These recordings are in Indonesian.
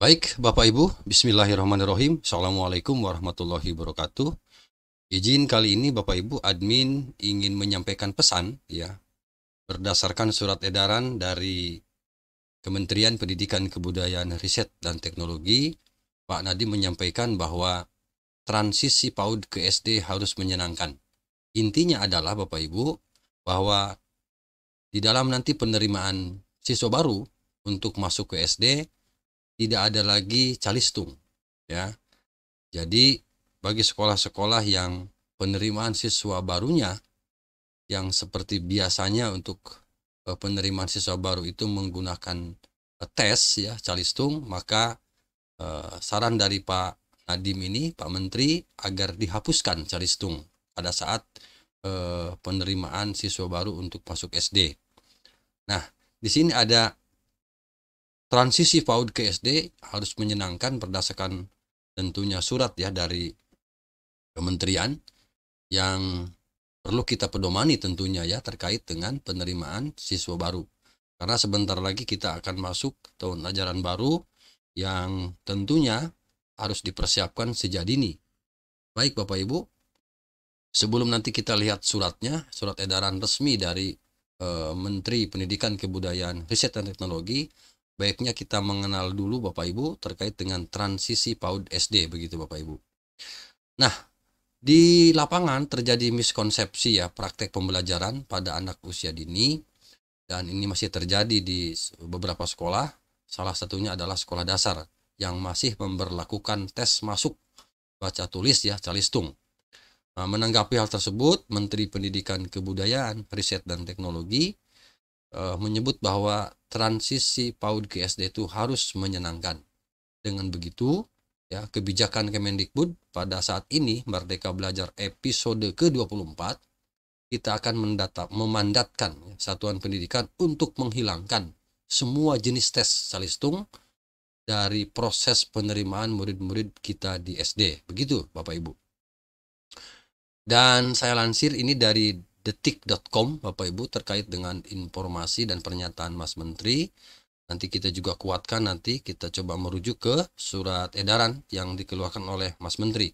Baik, Bapak Ibu, Bismillahirrahmanirrahim. Assalamualaikum warahmatullahi wabarakatuh. Izin kali ini Bapak Ibu admin ingin menyampaikan pesan ya berdasarkan surat edaran dari Kementerian Pendidikan Kebudayaan Riset dan Teknologi Pak Nadi menyampaikan bahwa transisi PAUD ke SD harus menyenangkan. Intinya adalah Bapak Ibu bahwa di dalam nanti penerimaan siswa baru untuk masuk ke SD tidak ada lagi calistung ya. Jadi bagi sekolah-sekolah yang penerimaan siswa barunya yang seperti biasanya untuk eh, penerimaan siswa baru itu menggunakan eh, tes ya calistung maka eh, saran dari Pak Nadiem ini Pak Menteri agar dihapuskan calistung pada saat eh, penerimaan siswa baru untuk masuk SD. Nah, di sini ada transisi PAUD ke SD harus menyenangkan berdasarkan tentunya surat ya dari kementerian yang perlu kita pedomani tentunya ya terkait dengan penerimaan siswa baru. Karena sebentar lagi kita akan masuk tahun ajaran baru yang tentunya harus dipersiapkan sejak dini. Baik Bapak Ibu, sebelum nanti kita lihat suratnya, surat edaran resmi dari e, Menteri Pendidikan Kebudayaan Riset dan Teknologi baiknya kita mengenal dulu Bapak Ibu terkait dengan transisi PAUD SD begitu Bapak Ibu. Nah, di lapangan terjadi miskonsepsi ya praktek pembelajaran pada anak usia dini dan ini masih terjadi di beberapa sekolah, salah satunya adalah sekolah dasar yang masih memberlakukan tes masuk baca tulis ya calistung. Nah, menanggapi hal tersebut, Menteri Pendidikan Kebudayaan, Riset dan Teknologi uh, menyebut bahwa transisi PAUD ke SD itu harus menyenangkan. Dengan begitu, ya kebijakan Kemendikbud pada saat ini Merdeka Belajar episode ke-24 kita akan mendata, memandatkan ya, satuan pendidikan untuk menghilangkan semua jenis tes salistung dari proses penerimaan murid-murid kita di SD. Begitu, Bapak Ibu. Dan saya lansir ini dari detik.com Bapak Ibu terkait dengan informasi dan pernyataan Mas Menteri. Nanti kita juga kuatkan nanti kita coba merujuk ke surat edaran yang dikeluarkan oleh Mas Menteri.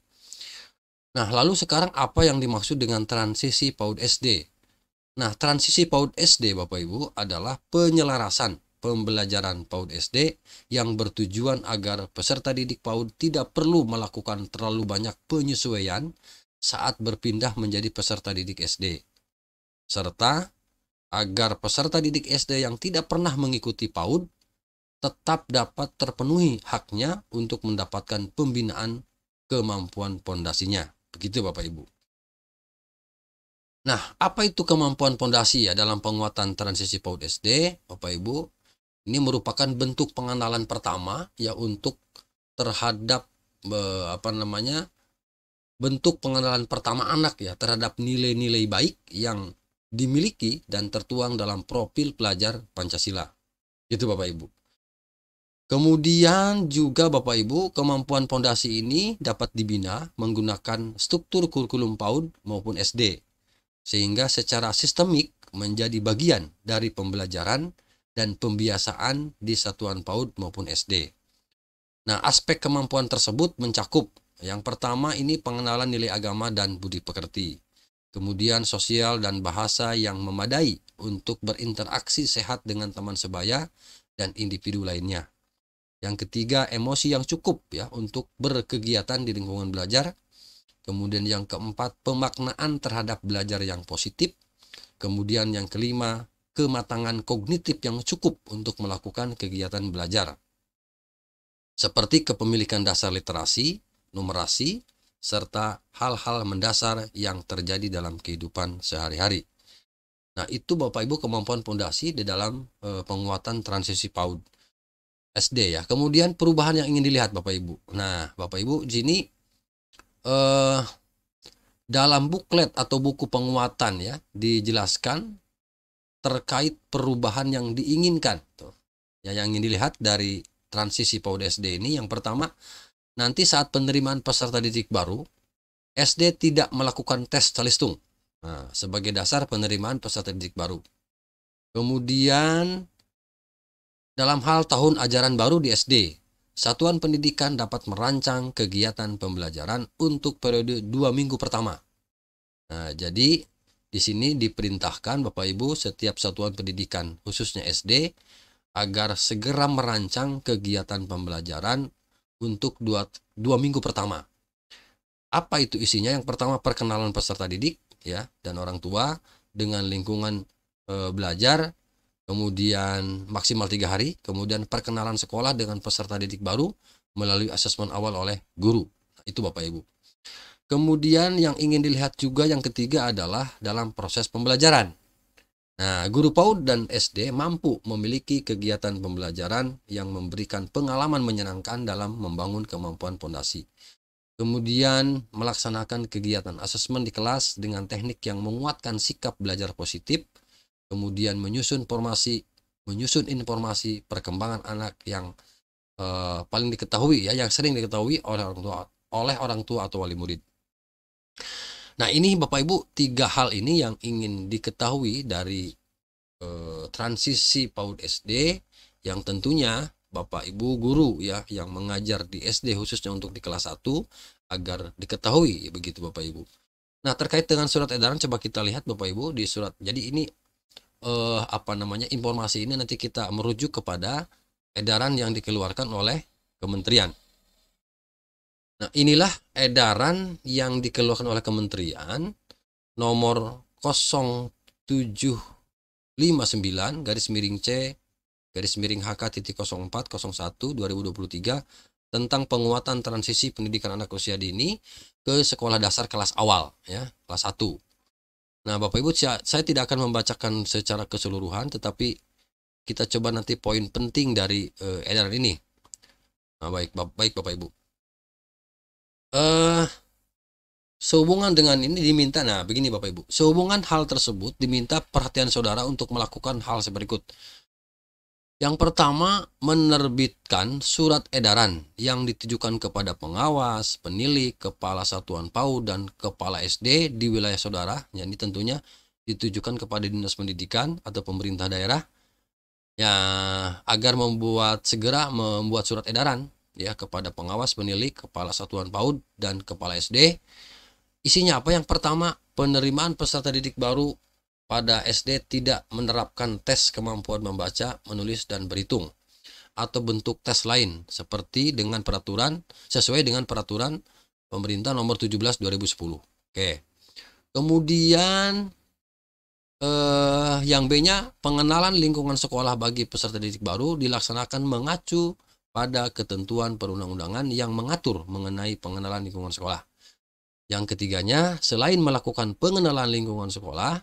Nah, lalu sekarang apa yang dimaksud dengan transisi PAUD SD? Nah, transisi PAUD SD Bapak Ibu adalah penyelarasan pembelajaran PAUD SD yang bertujuan agar peserta didik PAUD tidak perlu melakukan terlalu banyak penyesuaian saat berpindah menjadi peserta didik SD serta agar peserta didik SD yang tidak pernah mengikuti PAUD tetap dapat terpenuhi haknya untuk mendapatkan pembinaan kemampuan pondasinya. Begitu Bapak Ibu. Nah, apa itu kemampuan pondasi ya dalam penguatan transisi PAUD SD, Bapak Ibu? Ini merupakan bentuk pengenalan pertama ya untuk terhadap apa namanya? bentuk pengenalan pertama anak ya terhadap nilai-nilai baik yang dimiliki dan tertuang dalam profil pelajar Pancasila. Itu Bapak Ibu. Kemudian juga Bapak Ibu, kemampuan pondasi ini dapat dibina menggunakan struktur kurikulum PAUD maupun SD sehingga secara sistemik menjadi bagian dari pembelajaran dan pembiasaan di satuan PAUD maupun SD. Nah, aspek kemampuan tersebut mencakup yang pertama ini pengenalan nilai agama dan budi pekerti kemudian sosial dan bahasa yang memadai untuk berinteraksi sehat dengan teman sebaya dan individu lainnya. Yang ketiga, emosi yang cukup ya untuk berkegiatan di lingkungan belajar. Kemudian yang keempat, pemaknaan terhadap belajar yang positif. Kemudian yang kelima, kematangan kognitif yang cukup untuk melakukan kegiatan belajar. Seperti kepemilikan dasar literasi, numerasi, serta hal-hal mendasar yang terjadi dalam kehidupan sehari-hari. Nah, itu Bapak Ibu kemampuan pondasi di dalam e, penguatan transisi PAUD SD ya. Kemudian perubahan yang ingin dilihat Bapak Ibu. Nah, Bapak Ibu sini e, eh, dalam buklet atau buku penguatan ya dijelaskan terkait perubahan yang diinginkan tuh. Ya, yang ingin dilihat dari transisi PAUD SD ini yang pertama nanti saat penerimaan peserta didik baru, SD tidak melakukan tes calistung nah, sebagai dasar penerimaan peserta didik baru. Kemudian dalam hal tahun ajaran baru di SD, satuan pendidikan dapat merancang kegiatan pembelajaran untuk periode dua minggu pertama. Nah, jadi di sini diperintahkan Bapak Ibu setiap satuan pendidikan, khususnya SD, agar segera merancang kegiatan pembelajaran untuk dua, dua minggu pertama. Apa itu isinya? Yang pertama perkenalan peserta didik ya dan orang tua dengan lingkungan e, belajar, kemudian maksimal tiga hari, kemudian perkenalan sekolah dengan peserta didik baru melalui asesmen awal oleh guru. Nah, itu Bapak Ibu. Kemudian yang ingin dilihat juga yang ketiga adalah dalam proses pembelajaran. Nah, guru PAUD dan SD mampu memiliki kegiatan pembelajaran yang memberikan pengalaman menyenangkan dalam membangun kemampuan fondasi. Kemudian melaksanakan kegiatan asesmen di kelas dengan teknik yang menguatkan sikap belajar positif, kemudian menyusun formasi, menyusun informasi perkembangan anak yang uh, paling diketahui ya, yang sering diketahui oleh orang tua oleh orang tua atau wali murid. Nah ini Bapak Ibu tiga hal ini yang ingin diketahui dari eh, transisi PAUD SD yang tentunya Bapak Ibu guru ya yang mengajar di SD khususnya untuk di kelas 1 agar diketahui begitu Bapak Ibu. Nah, terkait dengan surat edaran coba kita lihat Bapak Ibu di surat. Jadi ini eh apa namanya? informasi ini nanti kita merujuk kepada edaran yang dikeluarkan oleh kementerian. Nah, inilah edaran yang dikeluarkan oleh kementerian nomor 0759 garis miring C garis miring HK titik 2023 tentang penguatan transisi pendidikan anak usia dini ke sekolah dasar kelas awal ya kelas 1 Nah, Bapak Ibu, saya tidak akan membacakan secara keseluruhan, tetapi kita coba nanti poin penting dari eh, edaran ini. Nah, baik, baik Bapak Ibu. Eh, sehubungan dengan ini diminta, nah begini Bapak Ibu, sehubungan hal tersebut diminta perhatian saudara untuk melakukan hal seberikut. Yang pertama, menerbitkan surat edaran yang ditujukan kepada pengawas, penilik, kepala satuan PAU dan kepala SD di wilayah saudara. ini tentunya ditujukan kepada dinas pendidikan atau pemerintah daerah ya agar membuat segera membuat surat edaran ya kepada pengawas penilik, kepala satuan PAUD dan kepala SD. Isinya apa? Yang pertama, penerimaan peserta didik baru pada SD tidak menerapkan tes kemampuan membaca, menulis dan berhitung atau bentuk tes lain seperti dengan peraturan sesuai dengan peraturan pemerintah nomor 17 2010. Oke. Kemudian eh yang B-nya pengenalan lingkungan sekolah bagi peserta didik baru dilaksanakan mengacu pada ketentuan perundang-undangan yang mengatur mengenai pengenalan lingkungan sekolah. Yang ketiganya, selain melakukan pengenalan lingkungan sekolah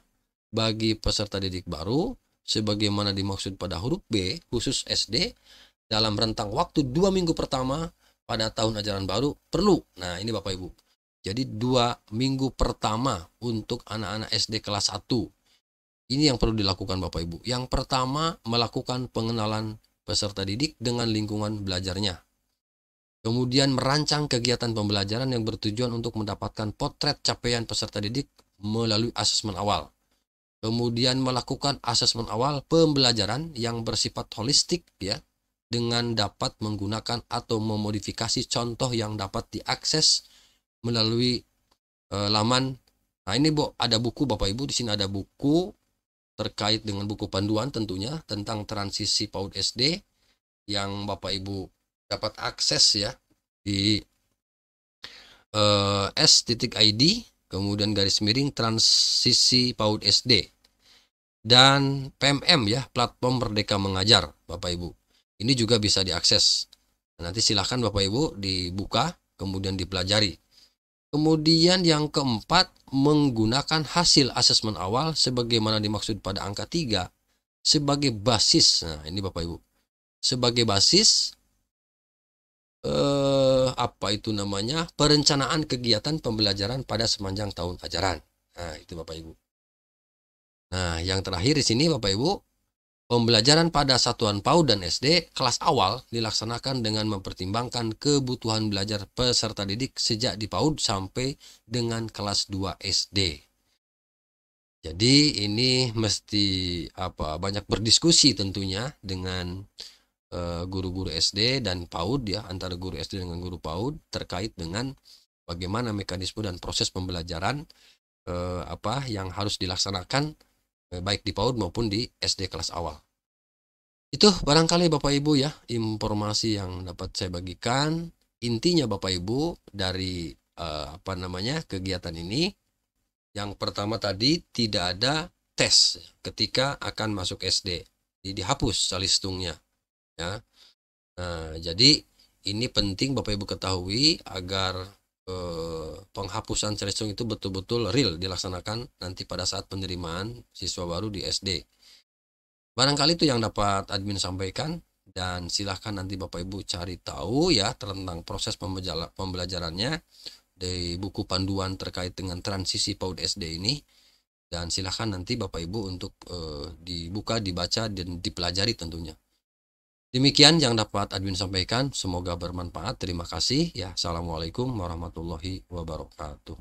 bagi peserta didik baru, sebagaimana dimaksud pada huruf B, khusus SD, dalam rentang waktu dua minggu pertama pada tahun ajaran baru perlu. Nah, ini Bapak Ibu. Jadi dua minggu pertama untuk anak-anak SD kelas 1. Ini yang perlu dilakukan Bapak Ibu. Yang pertama, melakukan pengenalan peserta didik dengan lingkungan belajarnya. Kemudian merancang kegiatan pembelajaran yang bertujuan untuk mendapatkan potret capaian peserta didik melalui asesmen awal. Kemudian melakukan asesmen awal pembelajaran yang bersifat holistik ya dengan dapat menggunakan atau memodifikasi contoh yang dapat diakses melalui e, laman. Nah, ini Bu, ada buku Bapak Ibu di sini ada buku terkait dengan buku panduan tentunya tentang transisi PAUD SD yang Bapak Ibu dapat akses ya di uh, eh, s.id kemudian garis miring transisi PAUD SD dan PMM ya platform Merdeka Mengajar Bapak Ibu. Ini juga bisa diakses. Nanti silahkan Bapak Ibu dibuka kemudian dipelajari. Kemudian yang keempat, menggunakan hasil asesmen awal sebagaimana dimaksud pada angka 3 sebagai basis. Nah, ini Bapak Ibu. Sebagai basis eh apa itu namanya? perencanaan kegiatan pembelajaran pada sepanjang tahun ajaran. Nah, itu Bapak Ibu. Nah, yang terakhir di sini Bapak Ibu Pembelajaran pada satuan PAUD dan SD kelas awal dilaksanakan dengan mempertimbangkan kebutuhan belajar peserta didik sejak di PAUD sampai dengan kelas 2 SD. Jadi ini mesti apa banyak berdiskusi tentunya dengan eh, guru-guru uh, SD dan PAUD ya antara guru SD dengan guru PAUD terkait dengan bagaimana mekanisme dan proses pembelajaran uh, apa yang harus dilaksanakan Eh, baik di PAUD maupun di SD kelas awal. Itu barangkali Bapak Ibu ya informasi yang dapat saya bagikan. Intinya Bapak Ibu dari eh, apa namanya kegiatan ini yang pertama tadi tidak ada tes ketika akan masuk SD. Jadi dihapus salistungnya ya. Nah, jadi ini penting Bapak Ibu ketahui agar Eh, penghapusan cerisung itu betul-betul real dilaksanakan nanti pada saat penerimaan siswa baru di SD. Barangkali itu yang dapat admin sampaikan dan silahkan nanti Bapak Ibu cari tahu ya tentang proses pembelajarannya di buku panduan terkait dengan transisi PAUD SD ini dan silahkan nanti Bapak Ibu untuk e, dibuka, dibaca dan dipelajari tentunya. Demikian yang dapat admin sampaikan, semoga bermanfaat. Terima kasih. Ya, assalamualaikum warahmatullahi wabarakatuh.